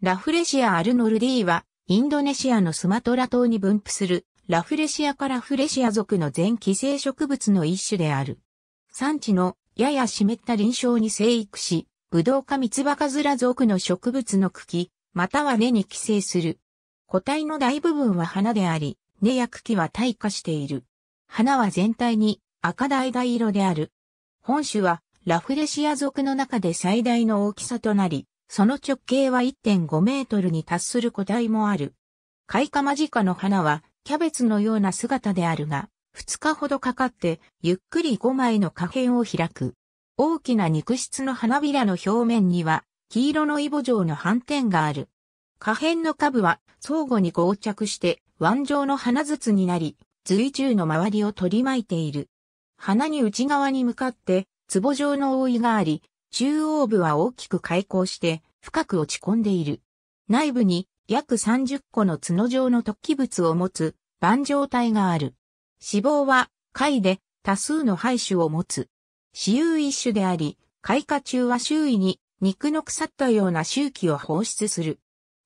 ラフレシア・アルノルディは、インドネシアのスマトラ島に分布する、ラフレシアからフレシア族の全寄生植物の一種である。産地のやや湿った臨床に生育し、ブドウ科ミツバカズラ族の植物の茎、または根に寄生する。個体の大部分は花であり、根や茎は退化している。花は全体に赤橙色である。本種はラフレシア族の中で最大の大きさとなり、その直径は1.5メートルに達する個体もある。開花間近の花はキャベツのような姿であるが、2日ほどかかってゆっくり5枚の花片を開く。大きな肉質の花びらの表面には黄色のイボ状の斑点がある。花片の下部は相互に合着して腕状の花筒になり、随中の周りを取り巻いている。花に内側に向かって壺状の覆いがあり、中央部は大きく開口して深く落ち込んでいる。内部に約30個の角状の突起物を持つ盤状体がある。脂肪は貝で多数の肺種を持つ。私有一種であり、開花中は周囲に肉の腐ったような周期を放出する。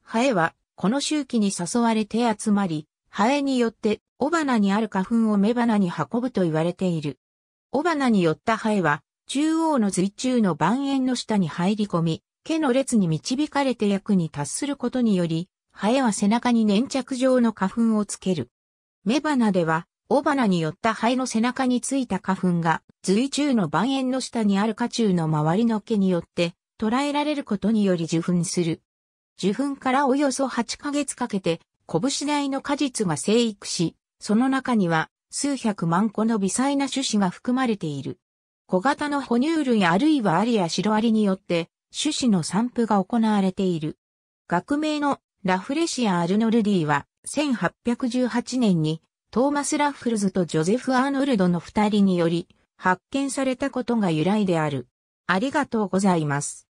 ハエはこの周期に誘われて集まり、ハエによって尾花にある花粉を雌花に運ぶと言われている。尾花に寄ったハエは中央の水中の晩円の下に入り込み、毛の列に導かれて役に達することにより、ハエは背中に粘着状の花粉をつける。雌花では、雄花によったハエの背中についた花粉が、水中の晩円の下にある花中の周りの毛によって、捕らえられることにより受粉する。受粉からおよそ8ヶ月かけて、拳台の果実が生育し、その中には数百万個の微細な種子が含まれている。小型の哺乳類あるいはアリやシロアリによって種子の散布が行われている。学名のラフレシア・アルノルディは1818年にトーマス・ラッフルズとジョゼフ・アーノルドの二人により発見されたことが由来である。ありがとうございます。